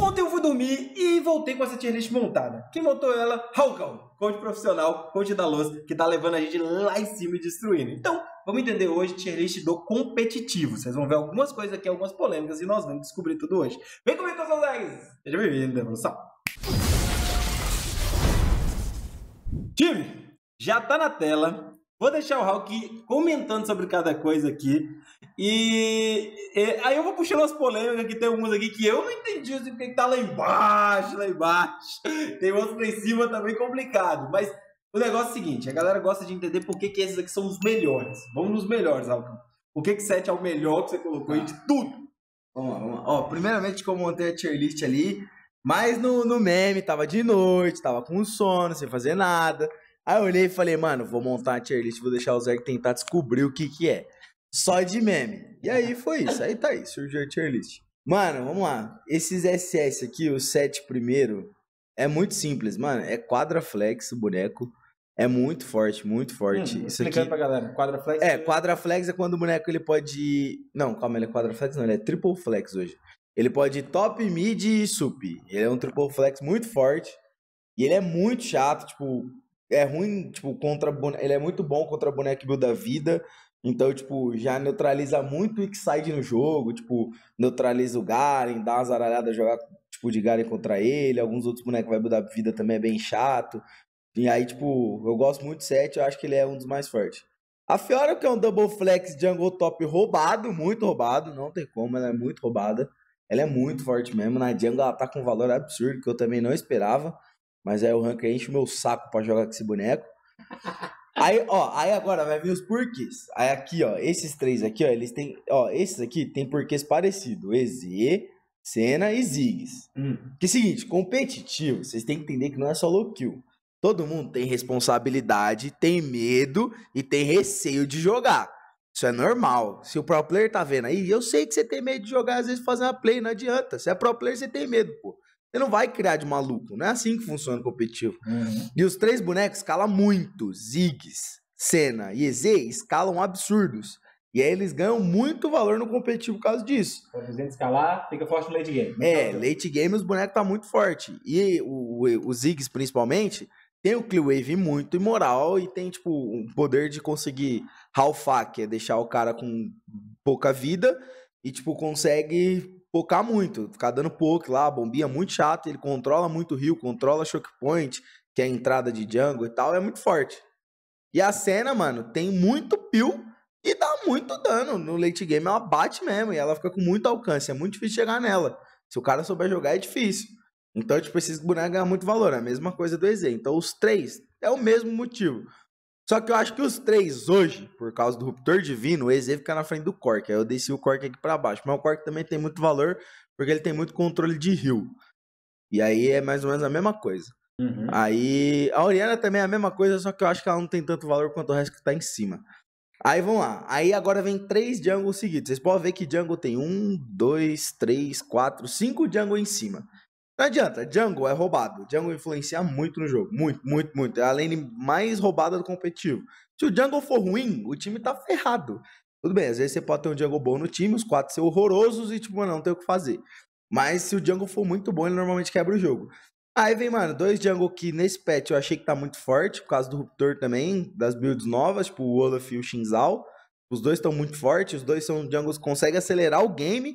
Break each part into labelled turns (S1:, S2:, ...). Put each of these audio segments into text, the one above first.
S1: Ontem eu fui dormir e voltei com essa tier list montada. Quem montou ela? Raulcão, coach profissional, coach da luz, que tá levando a gente lá em cima e destruindo. Então, vamos entender hoje tier list do competitivo. Vocês vão ver algumas coisas aqui, algumas polêmicas, e nós vamos descobrir tudo hoje. Vem comigo, seus legs! Seja bem-vindo, evolução! Time, já tá na tela Vou deixar o Hulk comentando sobre cada coisa aqui. E, e aí eu vou puxando as polêmicas, que tem alguns aqui que eu não entendi, assim, que tá lá embaixo, lá embaixo. Tem outros lá em cima também complicado. Mas o negócio é o seguinte, a galera gosta de entender por que, que esses aqui são os melhores. Vamos nos melhores, Hulk. Por que,
S2: que 7 é o melhor que você colocou aí de tá. tudo? Vamos lá, vamos lá. Ó, primeiramente que eu montei a tier list ali, mas no, no meme tava de noite, tava com sono, sem fazer nada. Aí eu olhei e falei, mano, vou montar uma tier list, vou deixar o Zerg tentar descobrir o que que é. Só de meme. E aí foi isso. Aí tá aí, surgiu a tier list. Mano, vamos lá. Esses SS aqui, os sete primeiro, é muito simples, mano. É quadraflex o boneco. É muito forte, muito forte. Hum, isso explicando aqui... pra galera. Quadraflex. É, é- quadraflex é quando o boneco ele pode. Não, calma, ele é quadraflex, não, ele é triple flex hoje. Ele pode top, mid e sup. Ele é um triple flex muito forte. E ele é muito chato, tipo, é ruim, tipo, contra boneco. Ele é muito bom contra boneco build da vida. Então, tipo, já neutraliza muito o Xside no jogo. Tipo, neutraliza o Garen, dá uma aralhadas jogar, tipo, de Garen contra ele. Alguns outros bonecos vai buildar vida também, é bem chato. E aí, tipo, eu gosto muito do set, eu acho que ele é um dos mais fortes. A Fiora, que é um double flex jungle top roubado, muito roubado, não tem como, ela é muito roubada. Ela é muito forte mesmo. Na jungle ela tá com um valor absurdo que eu também não esperava. Mas aí o Ranker enche o meu saco para jogar com esse boneco. Aí, ó, aí agora vai vir os porquês. Aí aqui, ó, esses três aqui, ó, eles têm, ó, esses aqui tem porquês parecido. EZ, Senna e Ziggs. Hum. Que é o seguinte, competitivo, vocês têm que entender que não é só low kill. Todo mundo tem responsabilidade, tem medo e tem receio de jogar. Isso é normal. Se o pro player tá vendo aí, eu sei que você tem medo de jogar, às vezes fazer uma play, não adianta. Se é pro player, você tem medo, pô. Você não vai criar de maluco. Não é assim que funciona o competitivo. Uhum. E os três bonecos escalam muito. Ziggs, Senna e EZ escalam absurdos. E aí eles ganham muito valor no competitivo por causa disso.
S1: Quando então, escalar, fica forte no late game. É, então,
S2: late game os bonecos tá muito forte. E o, o, o Ziggs, principalmente, tem o Clear Wave muito imoral e tem, tipo, um poder de conseguir halfar, que é deixar o cara com pouca vida e, tipo, consegue pocar muito, ficar dando poke lá, bombinha é muito chato, ele controla muito o rio, controla choke point, que é a entrada de jungle e tal, é muito forte. E a cena, mano, tem muito peel e dá muito dano. No late game ela bate mesmo e ela fica com muito alcance, é muito difícil chegar nela. Se o cara souber jogar é difícil. Então, tipo, esses bonecos ganham muito valor, é a mesma coisa do EZ. Então, os três é o mesmo motivo. Só que eu acho que os três hoje, por causa do ruptor divino, o EZ fica na frente do Cork. Aí eu desci o Cork aqui para baixo. Mas o Cork também tem muito valor, porque ele tem muito controle de rio. E aí é mais ou menos a mesma coisa. Uhum. Aí a Oriana também é a mesma coisa, só que eu acho que ela não tem tanto valor quanto o resto que tá em cima. Aí vamos lá. Aí agora vem três jungles seguidos. Vocês podem ver que jungle tem um, dois, três, quatro, cinco jungles em cima. Não adianta, Django é roubado. Django influencia muito no jogo. Muito, muito, muito. É a lane mais roubada do competitivo. Se o Django for ruim, o time tá ferrado. Tudo bem, às vezes você pode ter um Django bom no time, os quatro ser horrorosos e, tipo, mano, não tem o que fazer. Mas se o Django for muito bom, ele normalmente quebra o jogo. Aí vem, mano, dois Django que nesse patch eu achei que tá muito forte, por causa do Ruptor também, das builds novas, tipo o Olaf e o Shinzal. Os dois estão muito fortes, os dois são Jungles que conseguem acelerar o game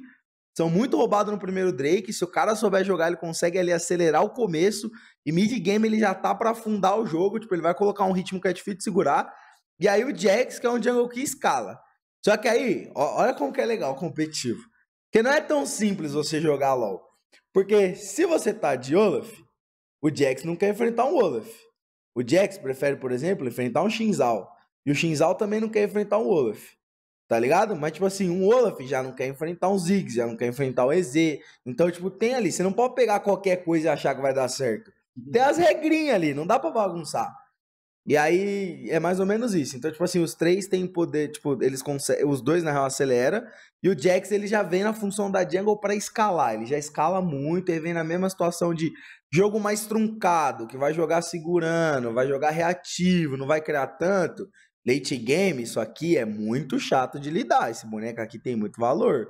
S2: são muito roubados no primeiro Drake. Se o cara souber jogar, ele consegue ali acelerar o começo. E mid-game ele já tá para afundar o jogo. Tipo, ele vai colocar um ritmo que é difícil de segurar. E aí o Jax, que é um jungle que escala. Só que aí, ó, olha como que é legal, competitivo. Porque não é tão simples você jogar LoL. Porque se você tá de Olaf, o Jax não quer enfrentar um Olaf. O Jax prefere, por exemplo, enfrentar um Shinzal. E o Shinzal também não quer enfrentar um Olaf tá ligado? Mas, tipo assim, um Olaf já não quer enfrentar um Ziggs, já não quer enfrentar o um EZ. Então, tipo, tem ali. Você não pode pegar qualquer coisa e achar que vai dar certo. Tem as regrinhas ali, não dá pra bagunçar. E aí é mais ou menos isso. Então, tipo assim, os três têm poder, tipo, eles conseguem. Os dois, na real, acelera. E o Jax, ele já vem na função da jungle para escalar. Ele já escala muito, ele vem na mesma situação de jogo mais truncado, que vai jogar segurando, vai jogar reativo, não vai criar tanto. Late game, isso aqui é muito chato de lidar. Esse boneco aqui tem muito valor.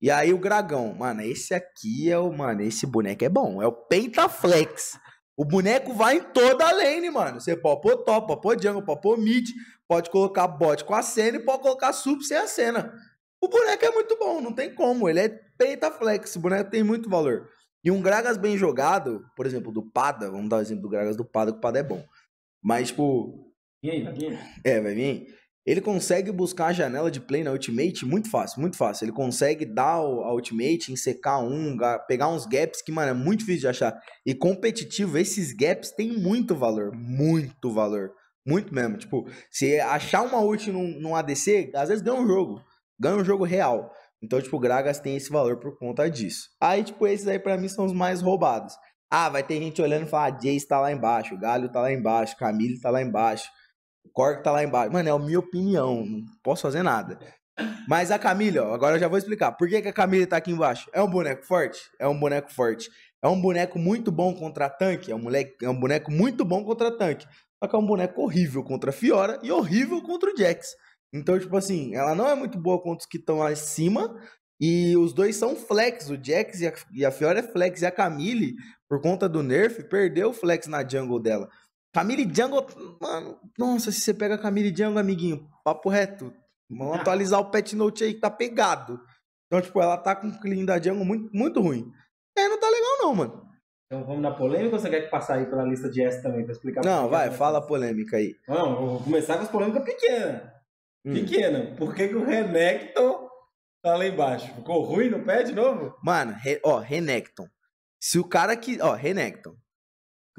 S2: E aí o Dragão, mano, esse aqui é o. Mano, esse boneco é bom. É o Pentaflex. O boneco vai em toda a lane, mano. Você pôr top, pôr jungle, pôr mid, pode colocar bot com a cena e pode colocar sub sem a cena. O boneco é muito bom, não tem como. Ele é Pentaflex, o boneco tem muito valor. E um Gragas bem jogado, por exemplo, do Pada, vamos dar o um exemplo do Gragas do Pada, que o Pada é bom. Mas, tipo, Vem, É, vai vir. Ele consegue buscar a janela de play na Ultimate muito fácil, muito fácil. Ele consegue dar a Ultimate, ensecar um, pegar uns gaps que, mano, é muito difícil de achar. E competitivo, esses gaps têm muito valor, muito valor. Muito mesmo. Tipo, se achar uma ult num, num ADC, às vezes ganha um jogo. Ganha um jogo real. Então, tipo, Gragas tem esse valor por conta disso. Aí, tipo, esses aí para mim são os mais roubados. Ah, vai ter gente olhando e falar, ah, Jace tá lá embaixo, Galho tá lá embaixo, Camille tá lá embaixo. O Cork tá lá embaixo. Mano, é a minha opinião. Não posso fazer nada. Mas a Camila, ó, agora eu já vou explicar. Por que, que a Camila tá aqui embaixo? É um boneco forte? É um boneco forte. É um boneco muito bom contra tanque? É um, moleque, é um boneco muito bom contra tanque. Só que é um boneco horrível contra a Fiora e horrível contra o Jax. Então, tipo assim, ela não é muito boa contra os que estão lá em cima. E os dois são flex. O Jax e a, e a Fiora é flex. E a Camille, por conta do nerf, perdeu o flex na jungle dela. Camille Django, mano, nossa, se você pega Camille Django, amiguinho, papo reto. Vamos ah. atualizar o Pet Note aí que tá pegado. Então, tipo, ela tá com o clean da Django muito, muito ruim. É, não tá legal, não, mano. Então vamos na
S1: polêmica ou você quer que passar aí pela lista de S também pra explicar? Não, vai, fala a tá- polêmica aí. Não, vou começar com as polêmicas pequenas. Hum. Pequena. Por que, que o Renekton tá lá embaixo? Ficou ruim no pé de novo?
S2: Mano, re... ó, Renekton. Se o cara que. Ó, Renekton.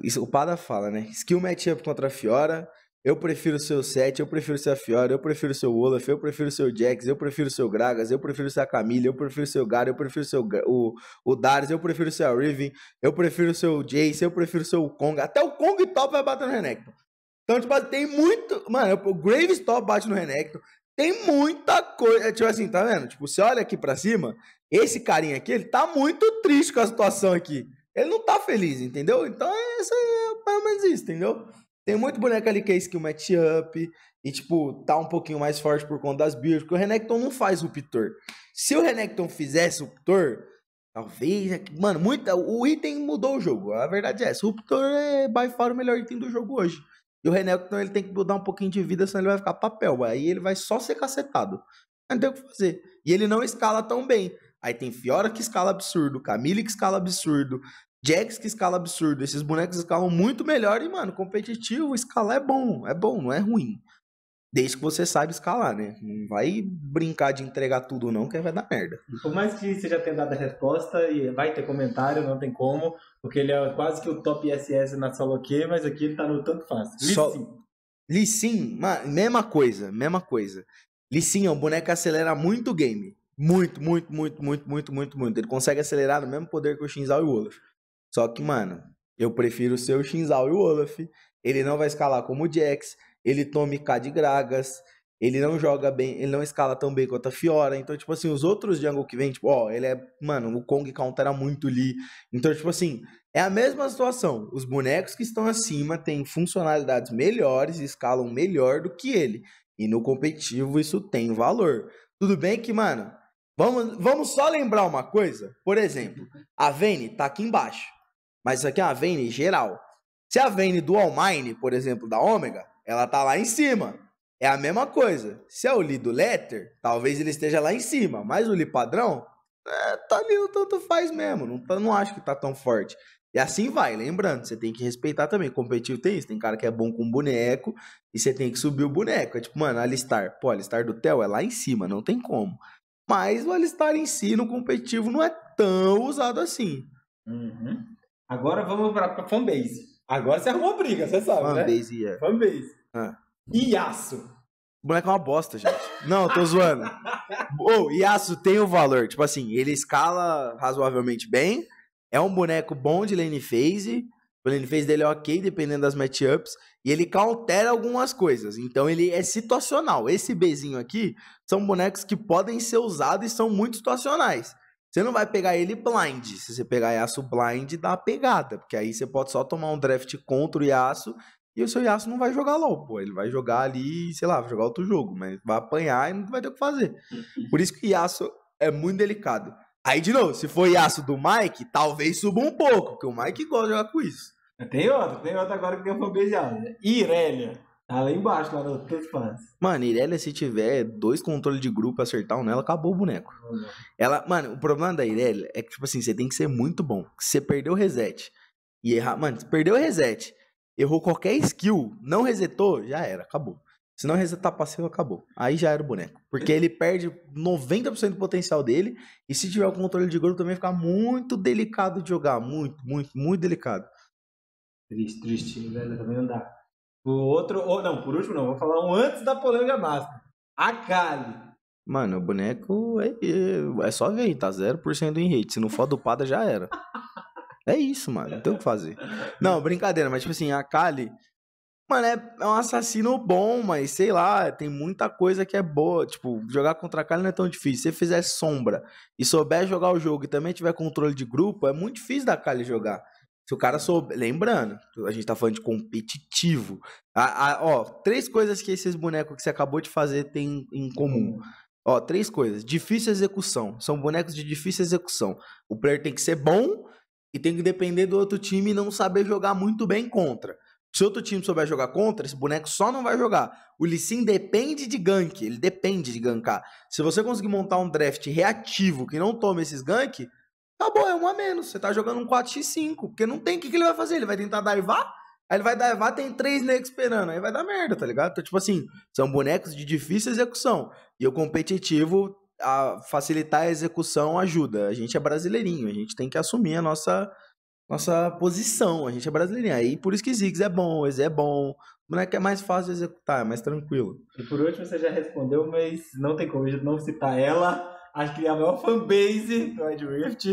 S2: Isso, o Pada fala, né? Skill matchup contra a Fiora. Eu prefiro o seu Sete, eu prefiro ser a Fiora, eu prefiro o seu Olaf, eu prefiro o seu Jax, eu prefiro o seu Gragas, eu prefiro ser a Camille, eu prefiro o seu Gara, eu prefiro seu, o, o Darius, eu prefiro ser a Riven, eu prefiro o seu Jace, eu prefiro o seu Kong. Até o Kong top vai bater no Renekton. Então, tipo, tem muito. Mano, o Graves top bate no Renekton. Tem muita coisa. Tipo assim, tá vendo? Tipo, você olha aqui pra cima, esse carinha aqui, ele tá muito triste com a situação aqui ele não tá feliz, entendeu? Então isso é mais menos isso, entendeu? Tem muito boneco ali que é skill matchup e, tipo, tá um pouquinho mais forte por conta das builds, porque o Renekton não faz ruptor. Se o Renekton fizesse ruptor, talvez. É mano, muita, o item mudou o jogo. A verdade é essa. Ruptor é by far o melhor item do jogo hoje. E o Renekton ele tem que mudar um pouquinho de vida, senão ele vai ficar papel. Aí ele vai só ser cacetado. Não tem o que fazer. E ele não escala tão bem. Aí tem Fiora que escala absurdo, Camille que escala absurdo, Jax que escala absurdo. Esses bonecos escalam muito melhor e, mano, competitivo, escalar é bom, é bom, não é ruim. Desde que você saiba escalar, né? Não vai brincar de entregar tudo, não, que vai dar merda.
S1: Por mais que você já tenha dado a resposta, e vai ter comentário, não tem como, porque ele é quase que o top SS na solo Q, mas aqui ele tá no tanto fácil.
S2: Lissim. Lissim, mesma coisa, mesma coisa. Lissim é um boneco que acelera muito o game. Muito, muito, muito, muito, muito, muito, muito. Ele consegue acelerar no mesmo poder que o Shinzal e o Olaf. Só que, mano, eu prefiro ser o Shinzal e o Olaf. Ele não vai escalar como o Jax. Ele toma K de Gragas. Ele não joga bem, ele não escala tão bem quanto a Fiora. Então, tipo assim, os outros jungle que vem, tipo, ó, ele é. Mano, o Kong countera muito Lee. Então, tipo assim, é a mesma situação. Os bonecos que estão acima têm funcionalidades melhores, escalam melhor do que ele. E no competitivo isso tem valor. Tudo bem que, mano, Vamos, vamos só lembrar uma coisa. Por exemplo, a Vane tá aqui embaixo. Mas isso aqui é uma Vane geral. Se a Vane do Allmine, por exemplo, da Ômega, ela tá lá em cima. É a mesma coisa. Se é o Li do Letter, talvez ele esteja lá em cima. Mas o Li padrão, é, tá ali, o tanto faz mesmo. Não, tá, não acho que tá tão forte. E assim vai, lembrando, você tem que respeitar também. Competitivo tem isso, tem cara que é bom com boneco e você tem que subir o boneco. É tipo, mano, Alistar. Pô, Alistar do Tel é lá em cima, não tem como mas o alistar em si no competitivo não é tão usado assim. Uhum. Agora vamos para fanbase. Agora você arrumou briga, você sabe, né? fanbase, né? Yeah. Fanbase, ah. Iaço. O moleque é uma bosta, gente. Não, tô zoando. O oh, Iaço tem o um valor. Tipo assim, ele escala razoavelmente bem. É um boneco bom de lane phase ele fez dele é ok, dependendo das matchups, e ele countera algumas coisas. Então ele é situacional. Esse Bzinho aqui são bonecos que podem ser usados e são muito situacionais. Você não vai pegar ele blind. Se você pegar Yasuo blind, dá a pegada. Porque aí você pode só tomar um draft contra o Yasuo e o seu Yasuo não vai jogar LOL, pô. Ele vai jogar ali, sei lá, vai jogar outro jogo, mas vai apanhar e não vai ter o que fazer. Por isso que o Yasuo é muito delicado. Aí, de novo, se foi aço do Mike, talvez suba um pouco, porque o Mike gosta de jogar com isso. Tem outro,
S1: tem outro agora que tem uma beijada.
S2: Irélia.
S1: Tá lá embaixo, lá no Tanto
S2: Mano, Irélia, se tiver dois controles de grupo e acertar um nela, acabou o boneco. Ela, mano, o problema da Irélia é que, tipo assim, você tem que ser muito bom. Você perdeu o reset. E errar, mano, perdeu o reset. Errou qualquer skill, não resetou, já era, acabou. Se não resetar tá passivo, acabou. Aí já era o boneco. Porque ele perde 90% do potencial dele. E se tiver o controle de grupo, também fica muito delicado de jogar. Muito, muito, muito delicado. Triste, triste, velho. Também não dá. O outro.
S1: ou não, por último não. Vou falar um antes da polêmica máxima. A Kali.
S2: Mano, o boneco é, é, é só ver, tá 0% em rate. Se não for dopada, já era. É isso, mano. Não tem o que fazer. Não, brincadeira, mas tipo assim, a Kali Mano, é, é, um assassino bom, mas sei lá, tem muita coisa que é boa. Tipo, jogar contra a Kali não é tão difícil. Se você fizer sombra e souber jogar o jogo e também tiver controle de grupo, é muito difícil da Kali jogar. Se o cara é. souber. Lembrando, a gente tá falando de competitivo. A, a, ó, três coisas que esses bonecos que você acabou de fazer têm em comum. Hum. Ó, três coisas. Difícil execução. São bonecos de difícil execução. O player tem que ser bom e tem que depender do outro time e não saber jogar muito bem contra. Se outro time souber jogar contra, esse boneco só não vai jogar. O Lee Sin depende de gank, ele depende de gankar. Se você conseguir montar um draft reativo que não tome esses gank, tá bom, é um a menos. Você tá jogando um 4x5, porque não tem o que, que ele vai fazer. Ele vai tentar daivar, aí ele vai daivar, tem três negros esperando, aí vai dar merda, tá ligado? Então, tipo assim, são bonecos de difícil execução. E o competitivo, a facilitar a execução ajuda. A gente é brasileirinho, a gente tem que assumir a nossa nossa posição. A gente é brasileirinha Aí por isso que Ziggs é bom, Eze é bom. O moleque é mais fácil de executar, é mais tranquilo.
S1: E por último, você já respondeu, mas não tem como não citar ela. Acho que é a maior fanbase do Ed Rift,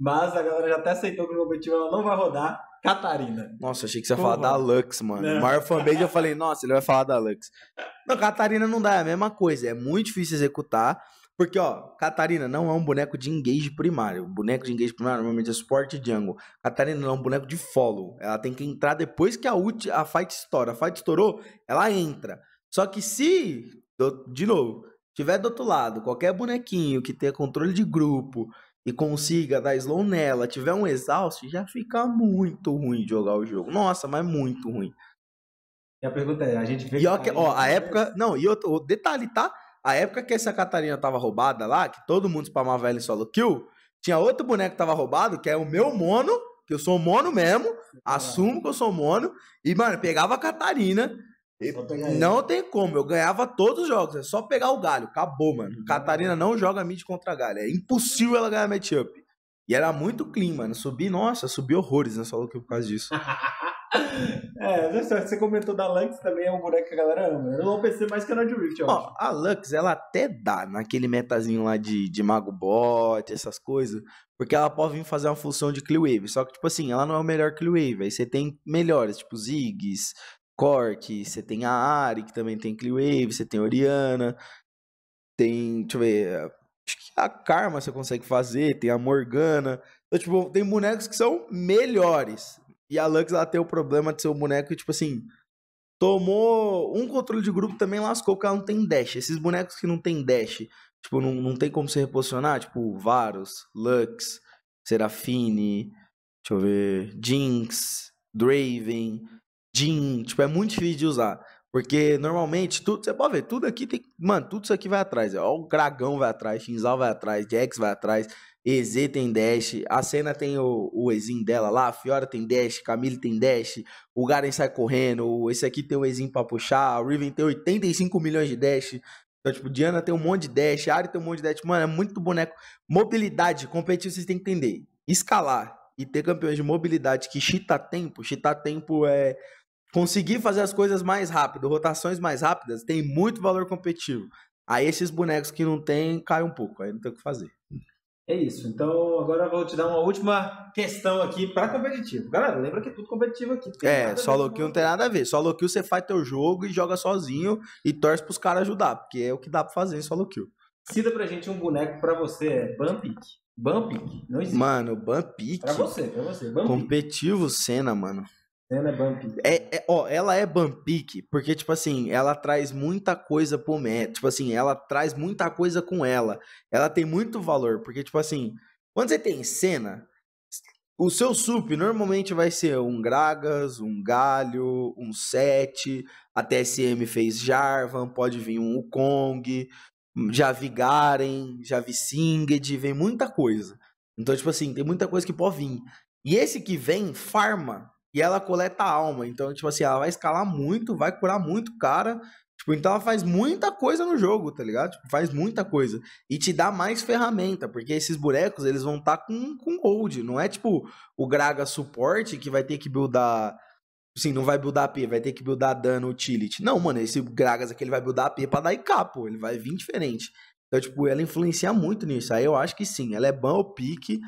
S1: mas a galera já até aceitou que o objetivo ela não vai rodar. Catarina.
S2: Nossa, achei que você ia falar da Lux, mano. Não. Maior fanbase, eu falei, nossa, ele vai falar da Lux. Não, Catarina não dá, é a mesma coisa. É muito difícil executar. Porque, ó, Catarina não é um boneco de engage primário. O boneco de engage primário normalmente é suporte jungle. Catarina não é um boneco de follow. Ela tem que entrar depois que a ult, a fight estoura. A fight estourou, ela entra. Só que se, de novo, tiver do outro lado qualquer bonequinho que tenha controle de grupo e consiga dar slow nela, tiver um exaust, já fica muito ruim jogar o jogo. Nossa, mas muito ruim. E a pergunta é, a gente vê... E ó, que, tá ó a época... Não, e outro detalhe, tá? A época que essa Catarina tava roubada lá, que todo mundo spamava ela em solo kill, tinha outro boneco que tava roubado, que é o meu mono, que eu sou mono mesmo, ah. assumo que eu sou mono, e, mano, pegava a Catarina. Não tem como, eu ganhava todos os jogos, é só pegar o galho, acabou, mano. Uhum. Catarina não joga mid contra galho, é impossível ela ganhar matchup. E era muito clean, mano. Subi, nossa, subi horrores nessa né? luta por causa disso.
S1: é, você comentou da Lux também, é um boneco que a galera ama. Eu não pensei mais que a Nod Rift, eu Ó,
S2: acho. a Lux, ela até dá naquele metazinho lá de, de Mago Bot, essas coisas. Porque ela pode vir fazer uma função de Clearwave. Só que, tipo assim, ela não é o melhor Clearwave. Aí você tem melhores, tipo Ziggs, Cork, você tem a Ari, que também tem Clearwave, você tem Oriana. Tem, deixa eu ver, Acho que é a Karma você consegue fazer, tem a Morgana. Então, tipo, tem bonecos que são melhores. E a Lux, ela tem o problema de ser um boneco, tipo assim, tomou um controle de grupo também lascou, porque ela não tem dash. Esses bonecos que não tem dash, tipo, não, não tem como se reposicionar, tipo, Varus, Lux, Serafine, deixa eu ver, Jinx, Draven, Jin, tipo, é muito difícil de usar. Porque normalmente tudo, você pode ver, tudo aqui tem. Mano, tudo isso aqui vai atrás. Ó, o Dragão vai atrás, Shinzal vai atrás, Jax vai atrás, EZ tem dash, a cena tem o, o dela lá, a Fiora tem dash, Camille tem dash, o Garen sai correndo, esse aqui tem o Ezin pra puxar, o Riven tem 85 milhões de dash. Então, tipo, Diana tem um monte de dash, a Ari tem um monte de dash. Mano, é muito boneco. Mobilidade, competir, vocês têm que entender. Escalar e ter campeões de mobilidade que chita tempo, chita tempo é Conseguir fazer as coisas mais rápido, rotações mais rápidas, tem muito valor competitivo. Aí esses bonecos que não tem, cai um pouco, aí não tem o que fazer.
S1: É isso. Então, agora eu vou te dar uma última questão aqui
S2: para competitivo.
S1: Galera, lembra que é tudo competitivo aqui. É, solo kill
S2: não tem nada a ver. Solo kill você faz teu jogo e joga sozinho e torce pros caras ajudar, porque é o que dá para fazer em solo kill. Cita pra gente um boneco para você, é Bumpic. não existe. Mano, Bumpy Pra você, pra você. Bumpic. Competitivo Senna, mano.
S1: Ela é Bampic.
S2: É, é, ó, ela é Bampic porque, tipo assim, ela traz muita coisa pro Tipo assim, ela traz muita coisa com ela. Ela tem muito valor, porque, tipo assim, quando você tem cena, o seu sup normalmente vai ser um Gragas, um Galho, um Sete. A TSM fez Jarvan, pode vir um Kong, já vi Garen, já vi Singed, vem muita coisa. Então, tipo assim, tem muita coisa que pode vir. E esse que vem, farma e ela coleta alma. Então, tipo assim, ela vai escalar muito, vai curar muito cara. Tipo, então ela faz muita coisa no jogo, tá ligado? Tipo, faz muita coisa. E te dá mais ferramenta, porque esses bonecos, eles vão estar tá com, com hold. Não é tipo o Graga suporte que vai ter que buildar... assim não vai buildar AP, vai ter que buildar dano utility. Não, mano, esse Gragas aqui ele vai buildar AP pra dar IK, pô. Ele vai vir diferente. Então, tipo, ela influencia muito nisso. Aí eu acho que sim, ela é ban ou pique.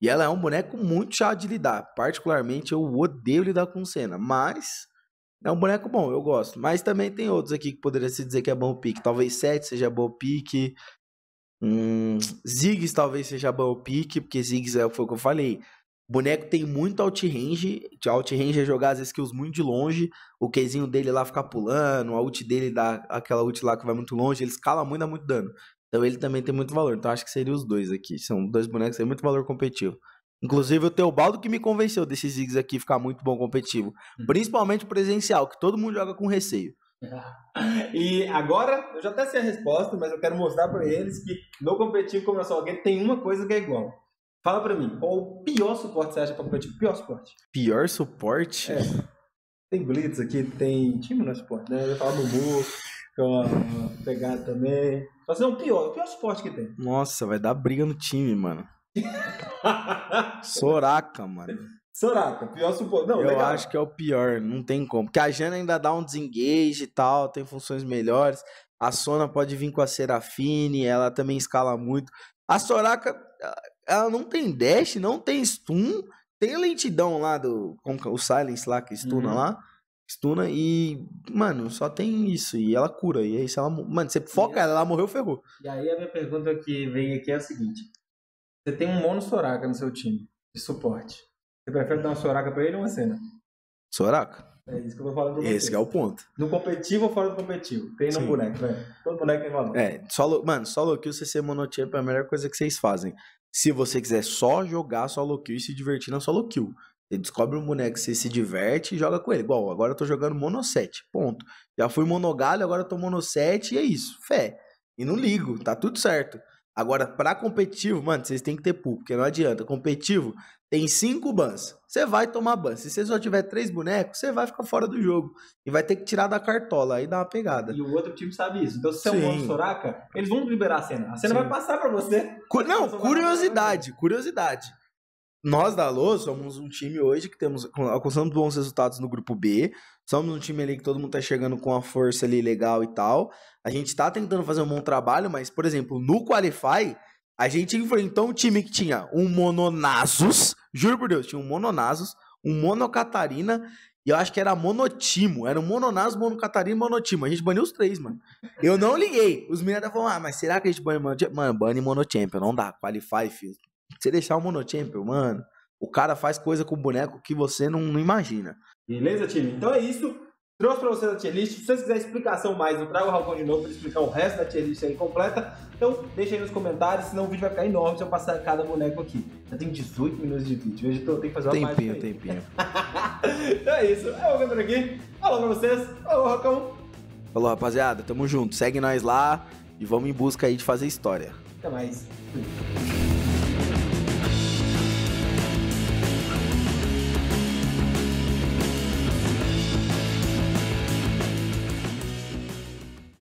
S2: E ela é um boneco muito chato de lidar. Particularmente, eu odeio lidar com cena. Mas é um boneco bom, eu gosto. Mas também tem outros aqui que poderia se dizer que é bom pique. Talvez 7 seja bom pique. Hum, Ziggs talvez seja bom pique, porque Ziggs é, foi o que eu falei. boneco tem muito outrange. range range é jogar as skills muito de longe. O Qzinho dele lá ficar pulando. A ult dele dá aquela ult lá que vai muito longe. Ele escala muito, dá muito dano. Então ele também tem muito valor. Então acho que seria os dois aqui. São dois bonecos que têm muito valor competitivo. Inclusive o Teobaldo que me convenceu desses Ziggs aqui ficar muito bom competitivo. Uhum. Principalmente presencial, que todo mundo joga com receio. E agora, eu já até sei a resposta, mas eu quero mostrar para eles que no
S1: competitivo como eu sou alguém tem uma coisa que é igual. Fala para mim, qual o pior suporte você acha para competitivo? Pior suporte. Pior suporte? É. Tem Blitz aqui, tem time no suporte, né? Eu falo do que é uma pegada também. Mas ser o pior, o pior esporte que tem.
S2: Nossa, vai dar briga no time, mano. Soraca, mano. Soraca, pior suporte. Não, Eu legal. acho que é o pior, não tem como. Porque a Jana ainda dá um desengage e tal, tem funções melhores. A Sona pode vir com a Serafine, ela também escala muito. A Soraka, ela não tem dash, não tem stun, tem lentidão lá do. Como, é? o Silence lá que stuna uhum. lá. Stuna e, mano, só tem isso. E ela cura. E aí, é se ela. Mano, você foca ela, ela morreu, ferrou.
S1: E aí a minha pergunta que vem aqui é a seguinte: Você tem um mono Soraka no seu time de suporte. Você prefere dar uma Soraka pra ele ou uma cena? Soraka? É isso que eu vou falar do Esse é o ponto. No competitivo
S2: ou fora do competitivo? Tem no Sim. boneco, velho. Né? Todo boneco tem valor. É, solo, mano, solo kill ser monotipo é a melhor coisa que vocês fazem. Se você quiser só jogar solo kill e se divertir na solo kill. Você descobre um boneco, você se diverte e joga com ele. Igual, agora eu tô jogando monoset, ponto. Já fui monogalho, agora eu tô monoset e é isso, fé. E não ligo, tá tudo certo. Agora, para competitivo, mano, vocês têm que ter pool, porque não adianta. Competitivo tem cinco bans. Você vai tomar ban. Se você só tiver três bonecos, você vai ficar fora do jogo. E vai ter que tirar da cartola aí dá uma pegada. E o outro time sabe isso. Então, se você é um mono Soraka,
S1: eles vão liberar a cena. A cena Sim. vai passar
S2: pra você. Cu não, curiosidade, curiosidade nós da Alô somos um time hoje que temos alcançamos bons resultados no grupo B. Somos um time ali que todo mundo tá chegando com a força ali legal e tal. A gente tá tentando fazer um bom trabalho, mas, por exemplo, no Qualify, a gente enfrentou um time que tinha um Mononasus, juro por Deus, tinha um Mononasus, um Monocatarina e eu acho que era monotimo. Era um mononás, monocatarina e monotimo. A gente baniu os três, mano. Eu não liguei. Os meninos falaram, ah, mas será que a gente bane monotimo? Mano, bane monotimo. Não dá. Qualify, filho. Você deixar o monochampion, mano, o cara faz coisa com o boneco que você não, não imagina. Beleza, time? Então é isso.
S1: Trouxe para vocês a tier list. Se vocês quiserem explicação mais, eu trago o Ralcão de novo para explicar o resto da tier list aí completa. Então, deixa aí nos comentários, senão o vídeo vai ficar enorme se eu passar cada boneco aqui. Já tem 18 minutos de vídeo. Hoje eu tenho que fazer uma tempinho, mais. Tempinho, tempinho. então é isso. Eu vou por aqui. Falou para vocês. Falou, Ralcão.
S2: Falou, rapaziada. Tamo junto. Segue nós lá e vamos em busca aí de fazer história.
S1: Até mais.